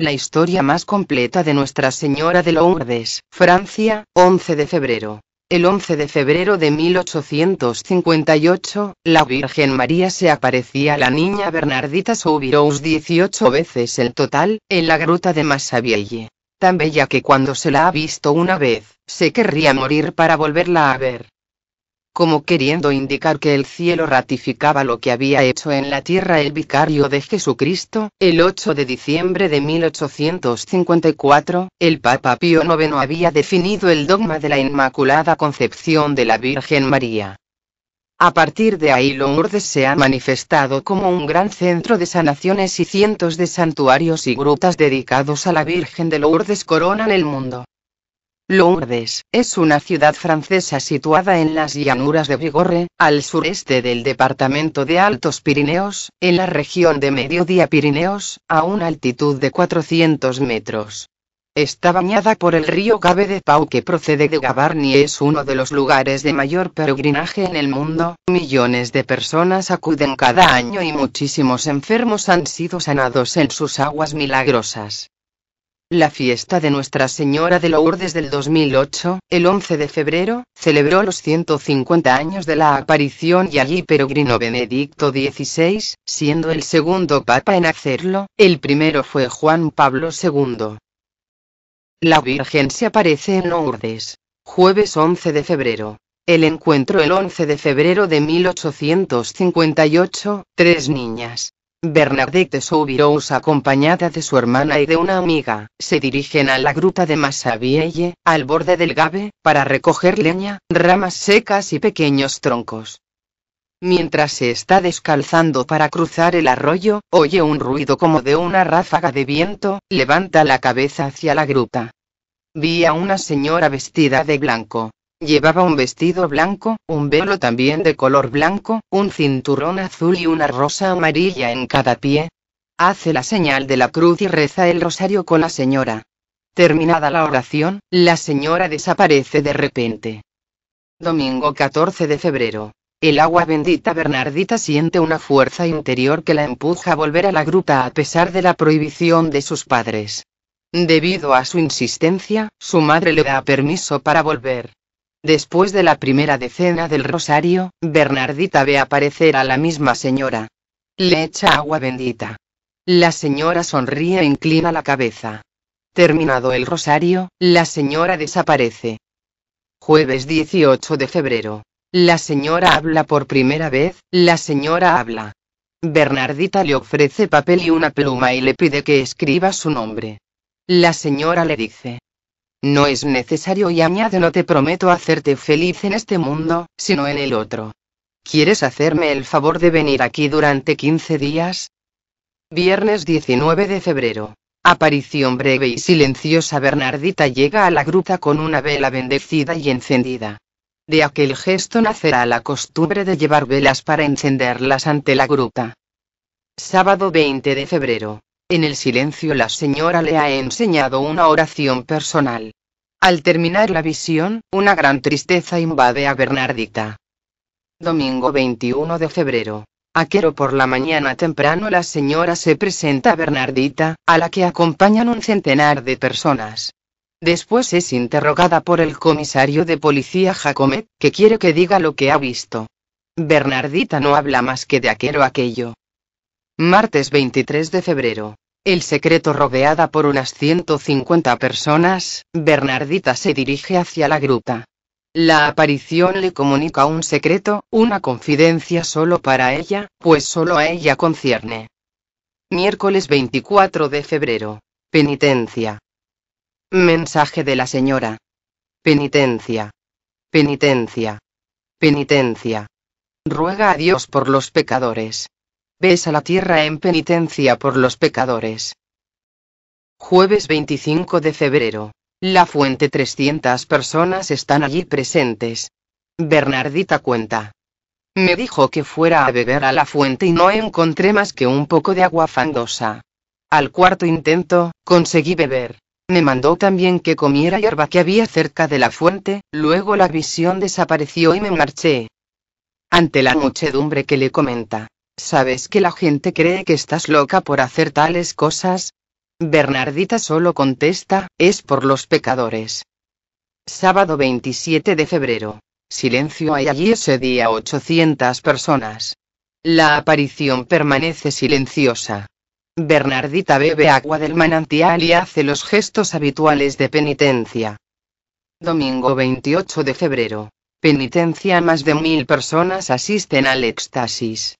La historia más completa de Nuestra Señora de Lourdes, Francia, 11 de febrero. El 11 de febrero de 1858, la Virgen María se aparecía a la niña Bernardita Soubirous 18 veces el total, en la gruta de Massabielle. Tan bella que cuando se la ha visto una vez, se querría morir para volverla a ver como queriendo indicar que el cielo ratificaba lo que había hecho en la tierra el vicario de Jesucristo, el 8 de diciembre de 1854, el Papa Pío IX había definido el dogma de la Inmaculada Concepción de la Virgen María. A partir de ahí Lourdes se ha manifestado como un gran centro de sanaciones y cientos de santuarios y grutas dedicados a la Virgen de Lourdes coronan el mundo. Lourdes, es una ciudad francesa situada en las llanuras de Bigorre, al sureste del departamento de Altos Pirineos, en la región de Mediodía Pirineos, a una altitud de 400 metros. Está bañada por el río Cabe de Pau que procede de Gavarni y es uno de los lugares de mayor peregrinaje en el mundo. Millones de personas acuden cada año y muchísimos enfermos han sido sanados en sus aguas milagrosas. La fiesta de Nuestra Señora de Lourdes del 2008, el 11 de febrero, celebró los 150 años de la aparición y allí peregrino Benedicto XVI, siendo el segundo papa en hacerlo, el primero fue Juan Pablo II. La Virgen se aparece en Lourdes. Jueves 11 de febrero. El encuentro el 11 de febrero de 1858, tres niñas, Bernadette Soubirous acompañada de su hermana y de una amiga, se dirigen a la gruta de Massavielle, al borde del Gabe, para recoger leña, ramas secas y pequeños troncos. Mientras se está descalzando para cruzar el arroyo, oye un ruido como de una ráfaga de viento, levanta la cabeza hacia la gruta. Vi a una señora vestida de blanco, Llevaba un vestido blanco, un velo también de color blanco, un cinturón azul y una rosa amarilla en cada pie. Hace la señal de la cruz y reza el rosario con la señora. Terminada la oración, la señora desaparece de repente. Domingo 14 de febrero. El agua bendita Bernardita siente una fuerza interior que la empuja a volver a la gruta a pesar de la prohibición de sus padres. Debido a su insistencia, su madre le da permiso para volver. Después de la primera decena del rosario, Bernardita ve aparecer a la misma señora. Le echa agua bendita. La señora sonríe e inclina la cabeza. Terminado el rosario, la señora desaparece. Jueves 18 de febrero. La señora habla por primera vez, la señora habla. Bernardita le ofrece papel y una pluma y le pide que escriba su nombre. La señora le dice, no es necesario y añade no te prometo hacerte feliz en este mundo, sino en el otro. ¿Quieres hacerme el favor de venir aquí durante 15 días? Viernes 19 de febrero. Aparición breve y silenciosa Bernardita llega a la gruta con una vela bendecida y encendida. De aquel gesto nacerá la costumbre de llevar velas para encenderlas ante la gruta. Sábado 20 de febrero. En el silencio la señora le ha enseñado una oración personal. Al terminar la visión, una gran tristeza invade a Bernardita. Domingo 21 de febrero. Aquero por la mañana temprano la señora se presenta a Bernardita, a la que acompañan un centenar de personas. Después es interrogada por el comisario de policía Jacomet, que quiere que diga lo que ha visto. Bernardita no habla más que de aquero aquello. Martes 23 de febrero. El secreto rodeada por unas 150 personas, Bernardita se dirige hacia la gruta. La aparición le comunica un secreto, una confidencia solo para ella, pues solo a ella concierne. Miércoles 24 de febrero. Penitencia. Mensaje de la señora. Penitencia. Penitencia. Penitencia. Ruega a Dios por los pecadores ves a la tierra en penitencia por los pecadores. Jueves 25 de febrero. La fuente 300 personas están allí presentes. Bernardita cuenta. Me dijo que fuera a beber a la fuente y no encontré más que un poco de agua fangosa. Al cuarto intento, conseguí beber. Me mandó también que comiera hierba que había cerca de la fuente, luego la visión desapareció y me marché. Ante la muchedumbre que le comenta, ¿Sabes que la gente cree que estás loca por hacer tales cosas? Bernardita solo contesta, es por los pecadores. Sábado 27 de febrero. Silencio hay allí ese día 800 personas. La aparición permanece silenciosa. Bernardita bebe agua del manantial y hace los gestos habituales de penitencia. Domingo 28 de febrero. Penitencia. Más de mil personas asisten al éxtasis.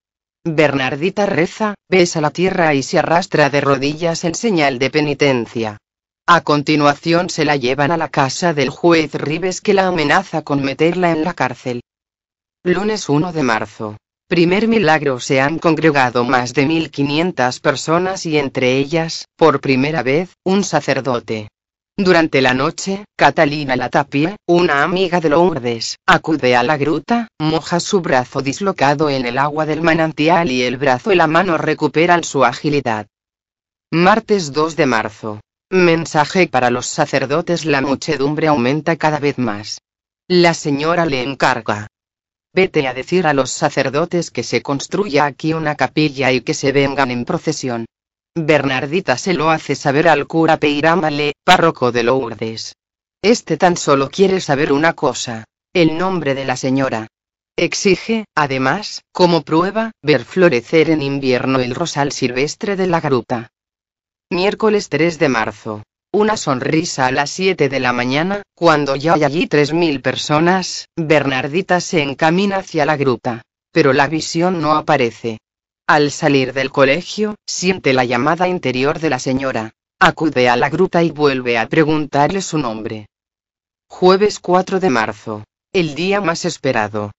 Bernardita reza, besa la tierra y se arrastra de rodillas en señal de penitencia. A continuación se la llevan a la casa del juez Ribes que la amenaza con meterla en la cárcel. Lunes 1 de marzo. Primer milagro se han congregado más de 1.500 personas y entre ellas, por primera vez, un sacerdote. Durante la noche, Catalina tapia una amiga de Lourdes, acude a la gruta, moja su brazo dislocado en el agua del manantial y el brazo y la mano recuperan su agilidad. Martes 2 de marzo. Mensaje para los sacerdotes. La muchedumbre aumenta cada vez más. La señora le encarga. Vete a decir a los sacerdotes que se construya aquí una capilla y que se vengan en procesión. Bernardita se lo hace saber al cura Peirámale, párroco de Lourdes. Este tan solo quiere saber una cosa, el nombre de la señora. Exige, además, como prueba, ver florecer en invierno el rosal silvestre de la gruta. Miércoles 3 de marzo. Una sonrisa a las 7 de la mañana, cuando ya hay allí 3.000 personas, Bernardita se encamina hacia la gruta. Pero la visión no aparece. Al salir del colegio, siente la llamada interior de la señora. Acude a la gruta y vuelve a preguntarle su nombre. Jueves 4 de marzo. El día más esperado.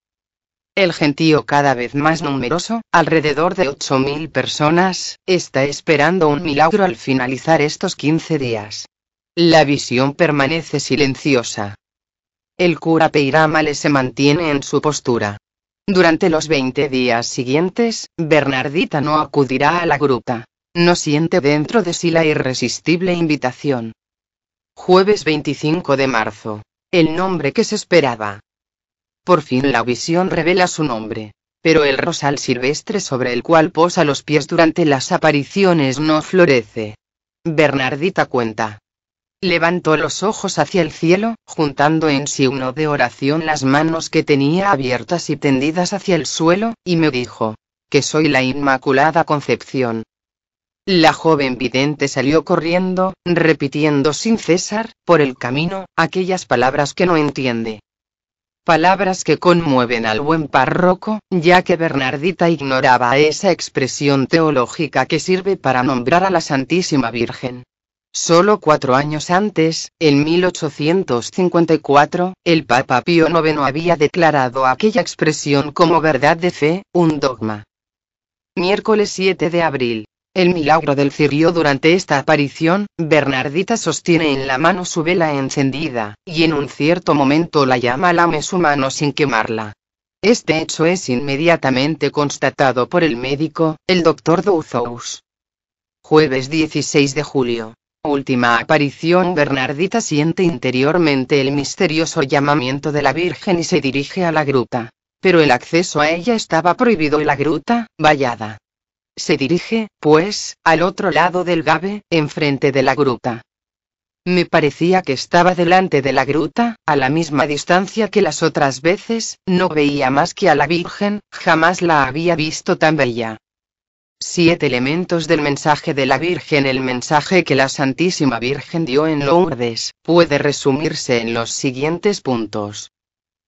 El gentío cada vez más numeroso, alrededor de 8.000 personas, está esperando un milagro al finalizar estos 15 días. La visión permanece silenciosa. El cura le se mantiene en su postura. Durante los 20 días siguientes, Bernardita no acudirá a la gruta. No siente dentro de sí la irresistible invitación. Jueves 25 de marzo. El nombre que se esperaba. Por fin la visión revela su nombre. Pero el rosal silvestre sobre el cual posa los pies durante las apariciones no florece. Bernardita cuenta. Levantó los ojos hacia el cielo, juntando en sí uno de oración las manos que tenía abiertas y tendidas hacia el suelo, y me dijo, que soy la Inmaculada Concepción, la joven vidente salió corriendo, repitiendo sin cesar, por el camino, aquellas palabras que no entiende. Palabras que conmueven al buen párroco, ya que Bernardita ignoraba esa expresión teológica que sirve para nombrar a la Santísima Virgen. Solo cuatro años antes, en 1854, el Papa Pío IX había declarado aquella expresión como verdad de fe, un dogma. Miércoles 7 de abril. El milagro del cirio durante esta aparición, Bernardita sostiene en la mano su vela encendida, y en un cierto momento la llama lame su mano sin quemarla. Este hecho es inmediatamente constatado por el médico, el doctor Douzous. Jueves 16 de julio. Última aparición Bernardita siente interiormente el misterioso llamamiento de la Virgen y se dirige a la gruta. Pero el acceso a ella estaba prohibido y la gruta, vallada. Se dirige, pues, al otro lado del Gabe, enfrente de la gruta. Me parecía que estaba delante de la gruta, a la misma distancia que las otras veces, no veía más que a la Virgen, jamás la había visto tan bella. Siete elementos del mensaje de la Virgen El mensaje que la Santísima Virgen dio en Lourdes, puede resumirse en los siguientes puntos.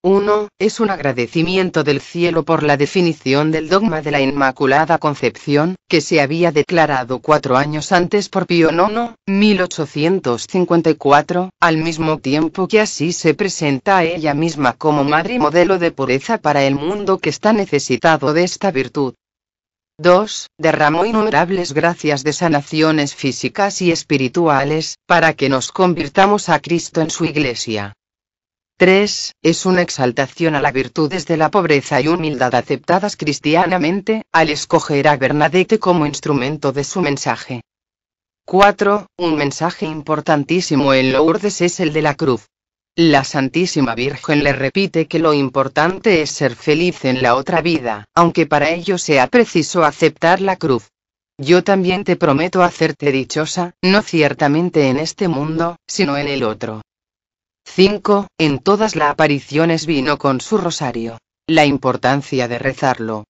1. Es un agradecimiento del cielo por la definición del dogma de la Inmaculada Concepción, que se había declarado cuatro años antes por Pío IX, 1854, al mismo tiempo que así se presenta a ella misma como madre y modelo de pureza para el mundo que está necesitado de esta virtud. 2. Derramó innumerables gracias de sanaciones físicas y espirituales, para que nos convirtamos a Cristo en su iglesia. 3. Es una exaltación a las virtudes de la pobreza y humildad aceptadas cristianamente, al escoger a Bernadette como instrumento de su mensaje. 4. Un mensaje importantísimo en Lourdes es el de la cruz. La Santísima Virgen le repite que lo importante es ser feliz en la otra vida, aunque para ello sea preciso aceptar la cruz. Yo también te prometo hacerte dichosa, no ciertamente en este mundo, sino en el otro. 5. En todas las apariciones vino con su rosario. La importancia de rezarlo.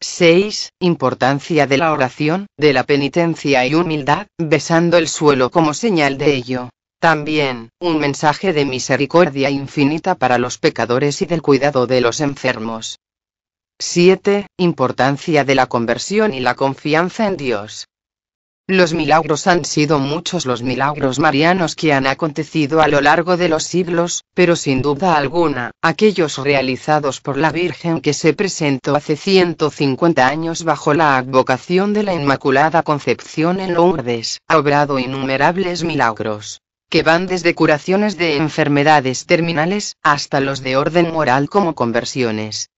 6. Importancia de la oración, de la penitencia y humildad, besando el suelo como señal de ello. También, un mensaje de misericordia infinita para los pecadores y del cuidado de los enfermos. 7. Importancia de la conversión y la confianza en Dios. Los milagros han sido muchos los milagros marianos que han acontecido a lo largo de los siglos, pero sin duda alguna, aquellos realizados por la Virgen que se presentó hace 150 años bajo la advocación de la Inmaculada Concepción en Lourdes, ha obrado innumerables milagros que van desde curaciones de enfermedades terminales, hasta los de orden moral como conversiones.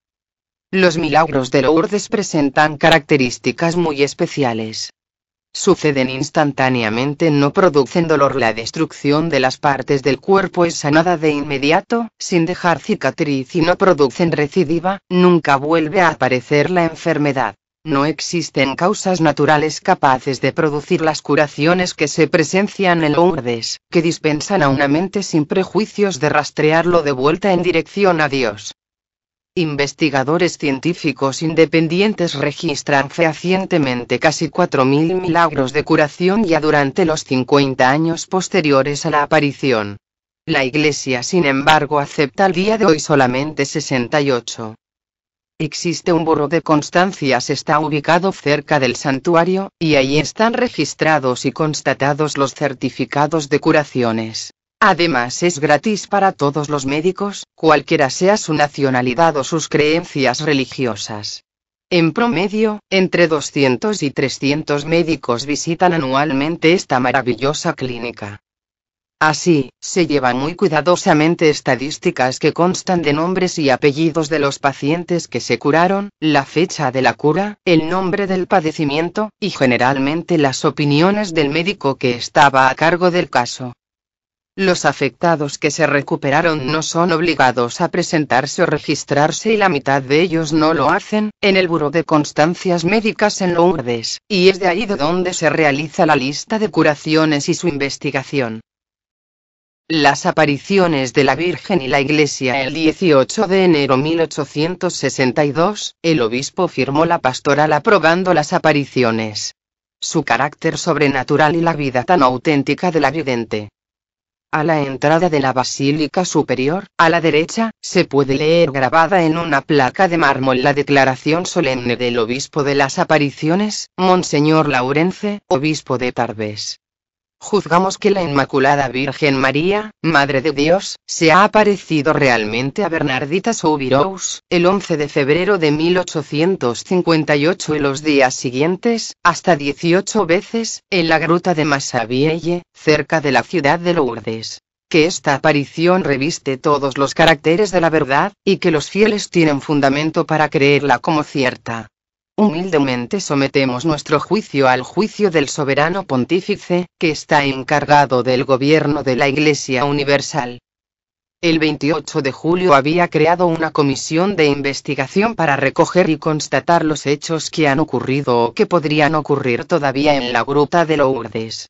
Los milagros de Lourdes presentan características muy especiales suceden instantáneamente no producen dolor. La destrucción de las partes del cuerpo es sanada de inmediato, sin dejar cicatriz y no producen recidiva, nunca vuelve a aparecer la enfermedad. No existen causas naturales capaces de producir las curaciones que se presencian en Lourdes, que dispensan a una mente sin prejuicios de rastrearlo de vuelta en dirección a Dios. Investigadores científicos independientes registran fehacientemente casi 4.000 milagros de curación ya durante los 50 años posteriores a la aparición. La Iglesia, sin embargo, acepta al día de hoy solamente 68. Existe un burro de constancias, está ubicado cerca del santuario, y ahí están registrados y constatados los certificados de curaciones. Además es gratis para todos los médicos, cualquiera sea su nacionalidad o sus creencias religiosas. En promedio, entre 200 y 300 médicos visitan anualmente esta maravillosa clínica. Así, se llevan muy cuidadosamente estadísticas que constan de nombres y apellidos de los pacientes que se curaron, la fecha de la cura, el nombre del padecimiento, y generalmente las opiniones del médico que estaba a cargo del caso. Los afectados que se recuperaron no son obligados a presentarse o registrarse y la mitad de ellos no lo hacen, en el Buró de Constancias Médicas en Lourdes, y es de ahí de donde se realiza la lista de curaciones y su investigación. Las apariciones de la Virgen y la Iglesia El 18 de enero 1862, el obispo firmó la pastoral aprobando las apariciones. Su carácter sobrenatural y la vida tan auténtica de la vidente a la entrada de la Basílica Superior, a la derecha, se puede leer grabada en una placa de mármol la declaración solemne del Obispo de las Apariciones, Monseñor Laurence, Obispo de Tarbes juzgamos que la Inmaculada Virgen María, Madre de Dios, se ha aparecido realmente a Bernardita Soubirous, el 11 de febrero de 1858 y los días siguientes, hasta 18 veces, en la gruta de Massabielle, cerca de la ciudad de Lourdes que esta aparición reviste todos los caracteres de la verdad, y que los fieles tienen fundamento para creerla como cierta. Humildemente sometemos nuestro juicio al juicio del soberano pontífice, que está encargado del gobierno de la Iglesia Universal. El 28 de julio había creado una comisión de investigación para recoger y constatar los hechos que han ocurrido o que podrían ocurrir todavía en la Gruta de Lourdes.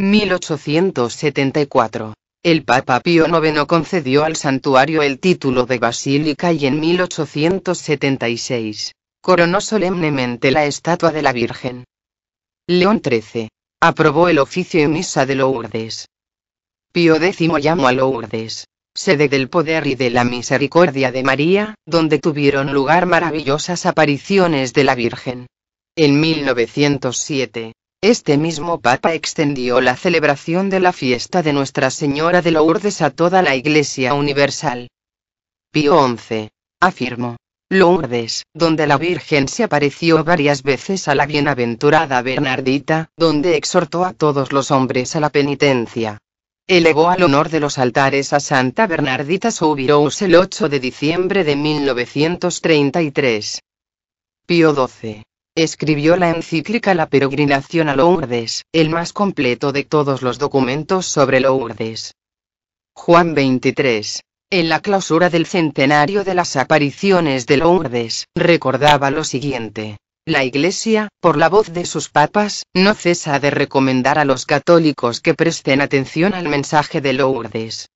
1874. El Papa Pío IX concedió al santuario el título de basílica y en 1876, coronó solemnemente la estatua de la Virgen. León XIII. Aprobó el oficio y misa de Lourdes. Pío X llamó a Lourdes, sede del poder y de la misericordia de María, donde tuvieron lugar maravillosas apariciones de la Virgen. En 1907, este mismo Papa extendió la celebración de la fiesta de Nuestra Señora de Lourdes a toda la Iglesia Universal. Pío XI, afirmó, Lourdes, donde la Virgen se apareció varias veces a la bienaventurada Bernardita, donde exhortó a todos los hombres a la penitencia. Elevó al honor de los altares a Santa Bernardita Soubirous el 8 de diciembre de 1933. Pío XII. Escribió la encíclica La peregrinación a Lourdes, el más completo de todos los documentos sobre Lourdes. Juan 23. En la clausura del centenario de las apariciones de Lourdes, recordaba lo siguiente. La Iglesia, por la voz de sus papas, no cesa de recomendar a los católicos que presten atención al mensaje de Lourdes.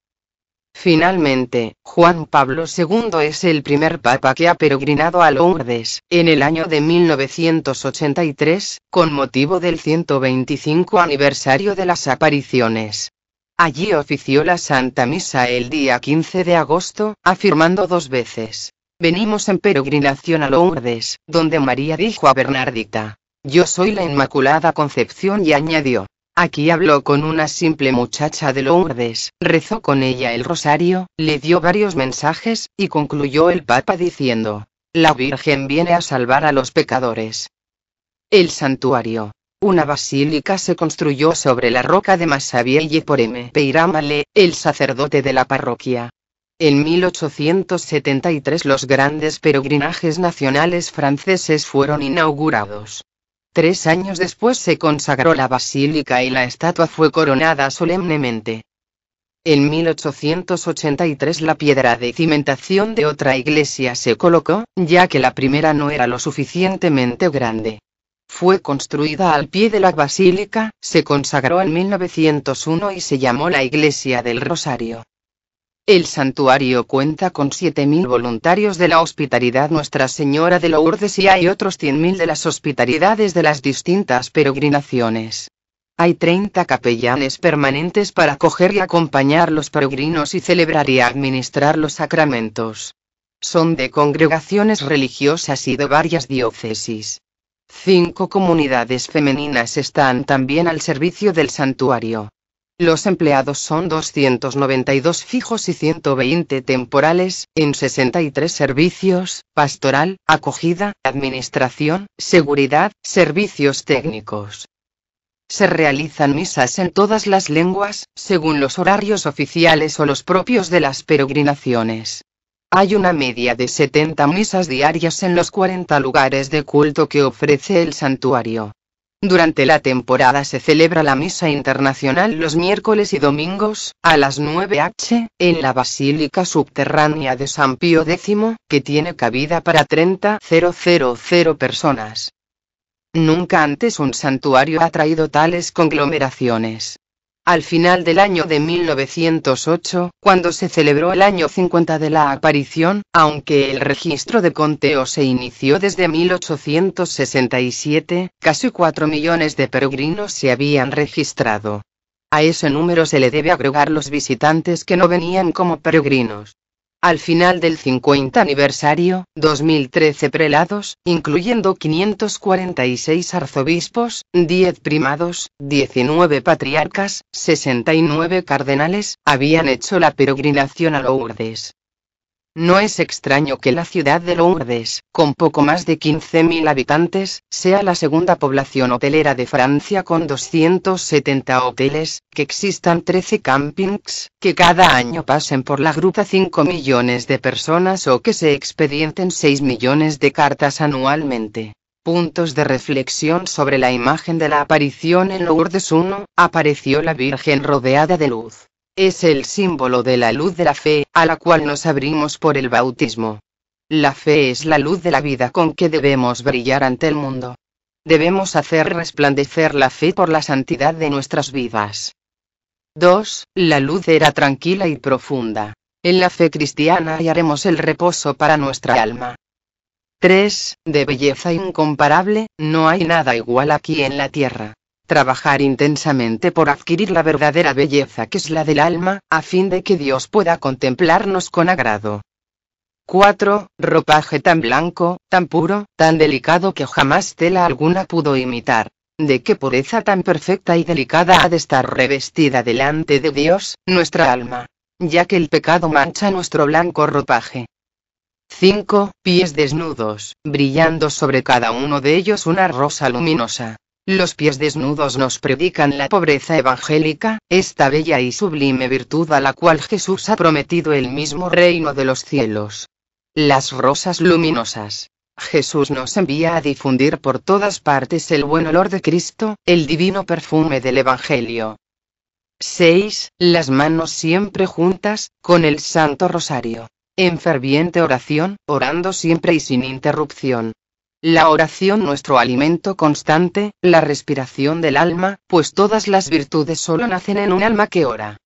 Finalmente, Juan Pablo II es el primer papa que ha peregrinado a Lourdes, en el año de 1983, con motivo del 125 aniversario de las apariciones. Allí ofició la Santa Misa el día 15 de agosto, afirmando dos veces. Venimos en peregrinación a Lourdes, donde María dijo a Bernardita. Yo soy la Inmaculada Concepción y añadió. Aquí habló con una simple muchacha de Lourdes, rezó con ella el rosario, le dio varios mensajes, y concluyó el Papa diciendo, La Virgen viene a salvar a los pecadores. El santuario. Una basílica se construyó sobre la roca de Massabielle por M. Peyramale, el sacerdote de la parroquia. En 1873 los grandes peregrinajes nacionales franceses fueron inaugurados. Tres años después se consagró la basílica y la estatua fue coronada solemnemente. En 1883 la piedra de cimentación de otra iglesia se colocó, ya que la primera no era lo suficientemente grande fue construida al pie de la basílica, se consagró en 1901 y se llamó la Iglesia del Rosario. El santuario cuenta con 7.000 voluntarios de la Hospitalidad Nuestra Señora de Lourdes y hay otros 100.000 de las hospitalidades de las distintas peregrinaciones. Hay 30 capellanes permanentes para acoger y acompañar los peregrinos y celebrar y administrar los sacramentos. Son de congregaciones religiosas y de varias diócesis. Cinco comunidades femeninas están también al servicio del santuario. Los empleados son 292 fijos y 120 temporales, en 63 servicios, pastoral, acogida, administración, seguridad, servicios técnicos. Se realizan misas en todas las lenguas, según los horarios oficiales o los propios de las peregrinaciones. Hay una media de 70 misas diarias en los 40 lugares de culto que ofrece el santuario. Durante la temporada se celebra la misa internacional los miércoles y domingos, a las 9 h, en la Basílica Subterránea de San Pío X, que tiene cabida para 30.000 personas. Nunca antes un santuario ha traído tales conglomeraciones. Al final del año de 1908, cuando se celebró el año 50 de la aparición, aunque el registro de conteo se inició desde 1867, casi 4 millones de peregrinos se habían registrado. A ese número se le debe agregar los visitantes que no venían como peregrinos. Al final del 50 aniversario, 2013 prelados, incluyendo 546 arzobispos, 10 primados, 19 patriarcas, 69 cardenales, habían hecho la peregrinación a Lourdes. No es extraño que la ciudad de Lourdes, con poco más de 15.000 habitantes, sea la segunda población hotelera de Francia con 270 hoteles, que existan 13 campings, que cada año pasen por la gruta 5 millones de personas o que se expedienten 6 millones de cartas anualmente. Puntos de reflexión sobre la imagen de la aparición en Lourdes 1, apareció la Virgen rodeada de luz es el símbolo de la luz de la fe, a la cual nos abrimos por el bautismo. La fe es la luz de la vida con que debemos brillar ante el mundo. Debemos hacer resplandecer la fe por la santidad de nuestras vidas. 2. La luz era tranquila y profunda. En la fe cristiana hallaremos el reposo para nuestra alma. 3. De belleza incomparable, no hay nada igual aquí en la tierra trabajar intensamente por adquirir la verdadera belleza que es la del alma, a fin de que Dios pueda contemplarnos con agrado. 4. Ropaje tan blanco, tan puro, tan delicado que jamás tela alguna pudo imitar. ¿De qué pureza tan perfecta y delicada ha de estar revestida delante de Dios, nuestra alma? Ya que el pecado mancha nuestro blanco ropaje. 5. Pies desnudos, brillando sobre cada uno de ellos una rosa luminosa. Los pies desnudos nos predican la pobreza evangélica, esta bella y sublime virtud a la cual Jesús ha prometido el mismo reino de los cielos. Las rosas luminosas. Jesús nos envía a difundir por todas partes el buen olor de Cristo, el divino perfume del Evangelio. 6. Las manos siempre juntas, con el Santo Rosario. En ferviente oración, orando siempre y sin interrupción la oración nuestro alimento constante, la respiración del alma, pues todas las virtudes solo nacen en un alma que ora.